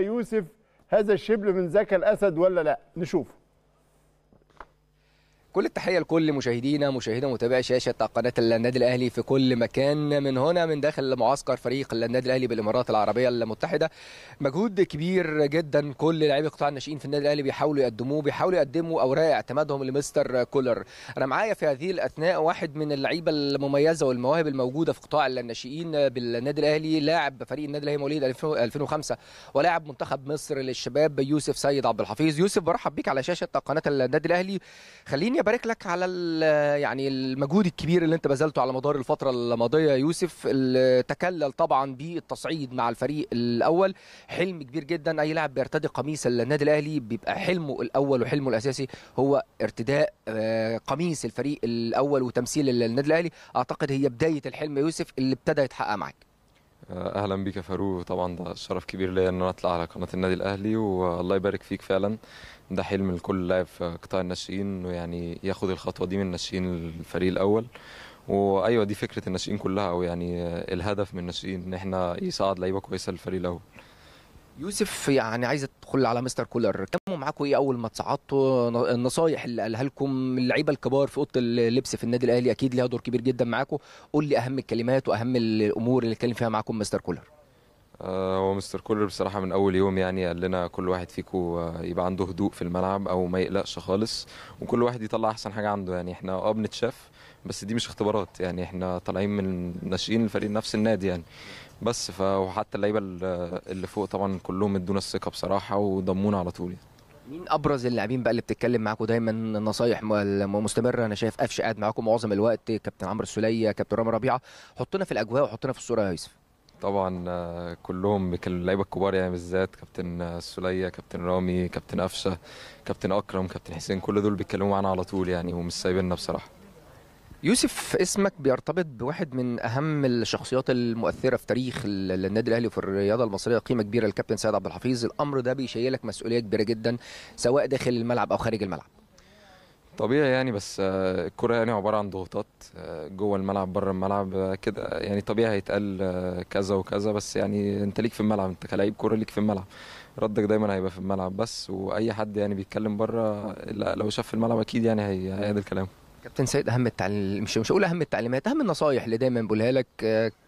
يوسف هذا الشبل من ذاك الاسد ولا لا نشوفه كل التحية لكل مشاهدينا مشاهدينا متابعي شاشة قناة النادي الأهلي في كل مكان من هنا من داخل معسكر فريق النادي الأهلي بالإمارات العربية المتحدة مجهود كبير جدا كل لاعبي قطاع الناشئين في النادي الأهلي بيحاولوا يقدموه بيحاولوا يقدموا أوراق اعتمادهم لمستر كولر أنا معايا في هذه الأثناء واحد من اللعيبة المميزة والمواهب الموجودة في قطاع الناشئين بالنادي الأهلي لاعب فريق النادي الأهلي مواليد 2005 ولاعب منتخب مصر للشباب يوسف سيد عبد الحفيظ يوسف برحب بيك على شاشة قناة النادي الأهلي خليني ربنا يبارك لك على يعني المجهود الكبير اللي انت بذلته على مدار الفتره الماضيه يوسف اللي تكلل طبعا بالتصعيد مع الفريق الاول حلم كبير جدا اي لاعب بيرتدي قميص النادي الاهلي بيبقى حلمه الاول وحلمه الاساسي هو ارتداء آه، قميص الفريق الاول وتمثيل النادي الاهلي اعتقد هي بدايه الحلم يوسف اللي ابتدى يتحقق معاك آه، اهلا بيك يا فاروق طبعا ده شرف كبير ليا ان انا اطلع على قناه النادي الاهلي والله يبارك فيك فعلا ده حلم لكل لاعب في قطاع الناشئين انه يعني ياخد الخطوه دي من الناشئين للفريق الاول وايوه دي فكره الناشئين كلها او يعني آه، الهدف من الناشئين ان احنا يصعد لعيبه كويسه للفريق الاول يوسف يعني عايز ادخل على مستر كولر كلموا معاكم ايه اول ما تصعدتوا النصايح اللي قالها لكم اللعيبه الكبار في اوضه اللبس في النادي الاهلي اكيد ليها دور كبير جدا معاكم قول لي اهم الكلمات واهم الامور اللي اتكلم فيها معاكم مستر كولر آه، هو مستر كولر بصراحة من أول يوم يعني قال لنا كل واحد فيكم آه، يبقى عنده هدوء في الملعب أو ما يقلقش خالص وكل واحد يطلع أحسن حاجة عنده يعني إحنا أه بنتشاف بس دي مش اختبارات يعني إحنا طالعين من ناشئين الفريق نفس النادي يعني بس ف وحتى اللعيبة آه، اللي فوق طبعا كلهم ادونا الثقة بصراحة وضمونا على طول يعني. مين ابرز اللاعبين بقى اللي بتتكلم معاكم دايما نصايح مستمره انا شايف قفش قاعد معاكم معظم الوقت كابتن عمرو السوليه كابتن رامي ربيعه حطنا في الاجواء وحطنا في الصوره يا يوسف طبعا آه، كلهم اللعيبه الكبار يعني بالذات كابتن آه، سوليه كابتن رامي كابتن قفشه كابتن اكرم كابتن حسين كل دول بيتكلموا معانا على طول يعني ومش سايبيننا بصراحه يوسف اسمك بيرتبط بواحد من اهم الشخصيات المؤثره في تاريخ النادي الاهلي وفي الرياضه المصريه قيمه كبيره الكابتن سيد عبد الحفيظ الامر ده بيشيلك مسؤوليه كبيره جدا سواء داخل الملعب او خارج الملعب طبيعي يعني بس آه، الكرة يعني عبارة عن ضغوطات آه، جوه الملعب بره الملعب آه، كده يعني طبيعي هيتقال كذا وكذا بس يعني انت ليك في الملعب انت كلاعب كرة ليك في الملعب ردك دايما هيبقى في الملعب بس واي حد يعني بيتكلم بره لو شاف في الملعب اكيد يعني هيعدل الكلام كابتن سيد اهم التعليم مش مش هقول اهم التعليمات اهم النصايح اللي دايما بقولها لك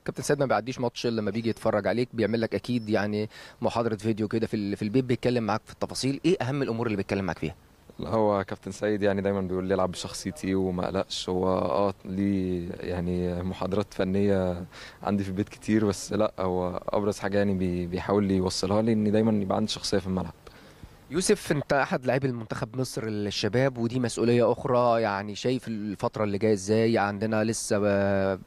كابتن سيد ما بيعديش ماتش الا لما بيجي يتفرج عليك بيعمل لك اكيد يعني محاضره فيديو كده في البيت بيتكلم معاك في التفاصيل ايه اهم الامور اللي بيتكلم معاك فيها هو كابتن سيد يعني دايما بيقول لي العب بشخصيتي وما قلقش هو اه ليه يعني محاضرات فنيه عندي في البيت كتير بس لا هو ابرز حاجه يعني بيحاول يوصلها لي ان دايما يبقى عندي شخصيه في الملعب يوسف انت احد لاعبي المنتخب مصر الشباب ودي مسؤوليه اخرى يعني شايف الفتره اللي جايه ازاي عندنا لسه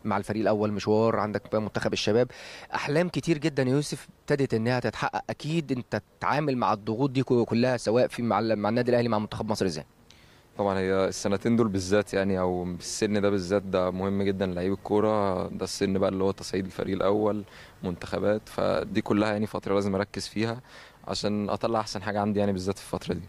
مع الفريق الاول مشوار عندك منتخب الشباب احلام كتير جدا يا يوسف ابتدت انها تتحقق اكيد انت تتعامل مع الضغوط دي كلها سواء في مع النادي الاهلي مع منتخب مصر ازاي طبعا هي السنتين دول بالذات يعني او السن ده بالذات ده مهم جدا لعيب الكوره ده السن بقى اللي هو تصعيد الفريق الاول منتخبات فدي كلها يعني فتره لازم اركز فيها عشان اطلع احسن حاجه عندي يعني بالذات في الفتره دي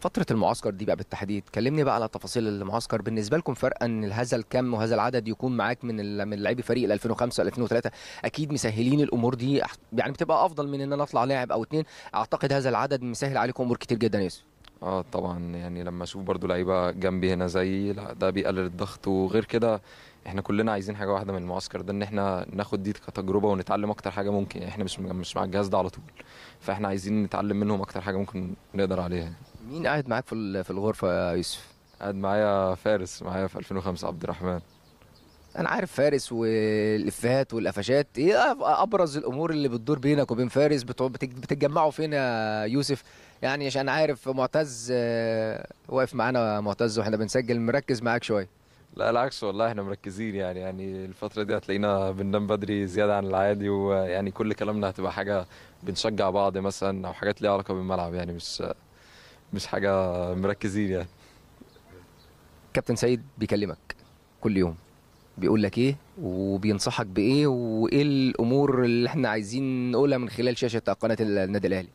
فترة المعسكر دي بقى بالتحديد كلمني بقى على تفاصيل المعسكر بالنسبة لكم فرق ان هذا الكم وهذا العدد يكون معاك من من لاعبي فريق ال 2005 2003 اكيد مسهلين الامور دي يعني بتبقى افضل من ان انا اطلع لاعب او اتنين اعتقد هذا العدد مسهل عليكم امور كتير جدا يا يوسف اه طبعا يعني لما اشوف برضو لعيبه جنبي هنا زيي لا ده بيقلل الضغط وغير كده احنا كلنا عايزين حاجه واحده من المعسكر ده ان احنا ناخد دي كتجربه ونتعلم اكتر حاجه ممكن احنا مش مش مع الجهاز ده على طول فاحنا عايزين نتعلم منهم اكتر حاجه ممكن نقدر عليها يعني. مين قاعد معاك في في الغرفه يا يوسف؟ قاعد معايا فارس معايا في 2005 عبد الرحمن انا عارف فارس والافيهات والقفشات ايه ابرز الامور اللي بتدور بينك وبين فارس بتتجمعوا فين يا يوسف يعني عشان عارف معتز آه، واقف معانا معتز واحنا بنسجل مركز معاك شويه لا العكس والله احنا مركزين يعني يعني الفتره دي هتلاقينا بننام بدري زياده عن العادي ويعني كل كلامنا هتبقى حاجه بنشجع بعض مثلا او حاجات ليها علاقه بالملعب يعني مش مش حاجه مركزين يعني كابتن سيد بيكلمك كل يوم بيقول لك ايه وبينصحك بايه وايه الامور اللي احنا عايزين نقولها من خلال شاشه قناه النادي الاهلي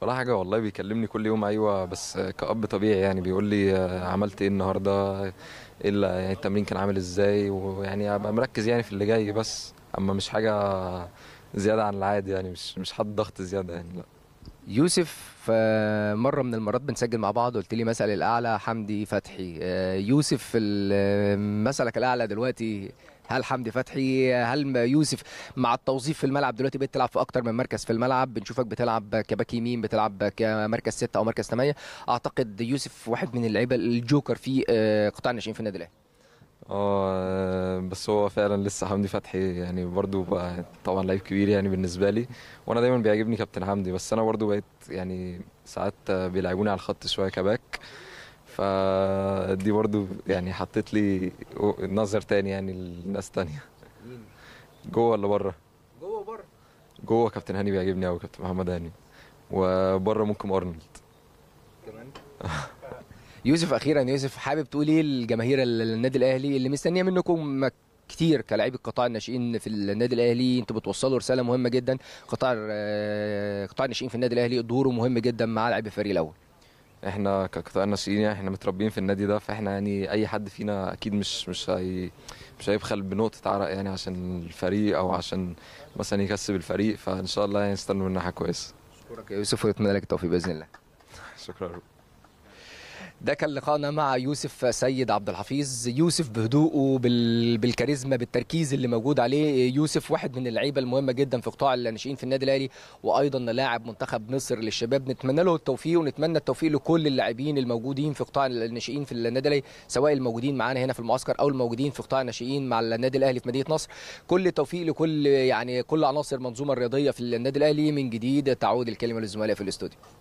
ولا حاجه والله بيكلمني كل يوم ايوه بس كاب طبيعي يعني بيقول لي عملت ايه النهارده ايه يعني التمرين كان عامل ازاي ويعني ابقى مركز يعني في اللي جاي بس اما مش حاجه زياده عن العادي يعني مش مش حد ضغط زياده يعني لا يوسف مره من المرات بنسجل مع بعض قلت لي مثل الاعلى حمدي فتحي آه، يوسف مثلك الاعلى دلوقتي هل حمدي فتحي هل يوسف مع التوظيف في الملعب دلوقتي بقيت تلعب في اكتر من مركز في الملعب بنشوفك بتلعب كباك يمين بتلعب كمركز ستة او مركز ثمانية اعتقد يوسف واحد من اللعيبه الجوكر في آه، قطاع الناشئين في النادي الاهلي اه بس هو فعلا لسه حمدي فتحي يعني برضو بقى طبعا لعيب كبير يعني بالنسبه لي وانا دايما بيعجبني كابتن حمدي بس انا برضو بقيت يعني ساعات بيلعبوني على الخط شويه كباك فدي برضو يعني حطيت لي نظر تاني يعني لناس تانية جوه ولا بره؟ جوه وبره جوه كابتن هاني بيعجبني قوي كابتن محمد هاني وبره ممكن ارنولد كمان يوسف اخيرا يوسف حابب تقول ايه لجماهير النادي الاهلي اللي مستنيه منكم كتير كلاعب قطاع الناشئين في النادي الاهلي انتوا بتوصلوا رساله مهمه جدا قطاع آه، قطاع الناشئين في النادي الاهلي دوره مهم جدا مع لعيبه الفريق الاول احنا كقطاع الناشئين يعني احنا متربيين في النادي ده فاحنا يعني اي حد فينا اكيد مش مش هي مش هيبخل بنقطه عرق يعني عشان الفريق او عشان مثلا يكسب الفريق فان شاء الله يعني نستنوا منها حاجه كويسه اشكرك يا يوسف واتمنى لك التوفيق باذن الله شكرا ده كان لقاءنا مع يوسف سيد عبد الحفيظ يوسف بهدوءه بالكاريزما بالتركيز اللي موجود عليه يوسف واحد من اللعيبه المهمه جدا في قطاع الناشئين في النادي الاهلي وايضا لاعب منتخب مصر للشباب نتمنى له التوفيق ونتمنى التوفيق لكل اللاعبين الموجودين في قطاع الناشئين في النادي الاهلي سواء الموجودين معانا هنا في المعسكر او الموجودين في قطاع الناشئين مع النادي الاهلي في مدينه نصر كل التوفيق لكل يعني كل عناصر المنظومه الرياضيه في النادي الاهلي من جديد تعود الكلمه للزملاء في الاستوديو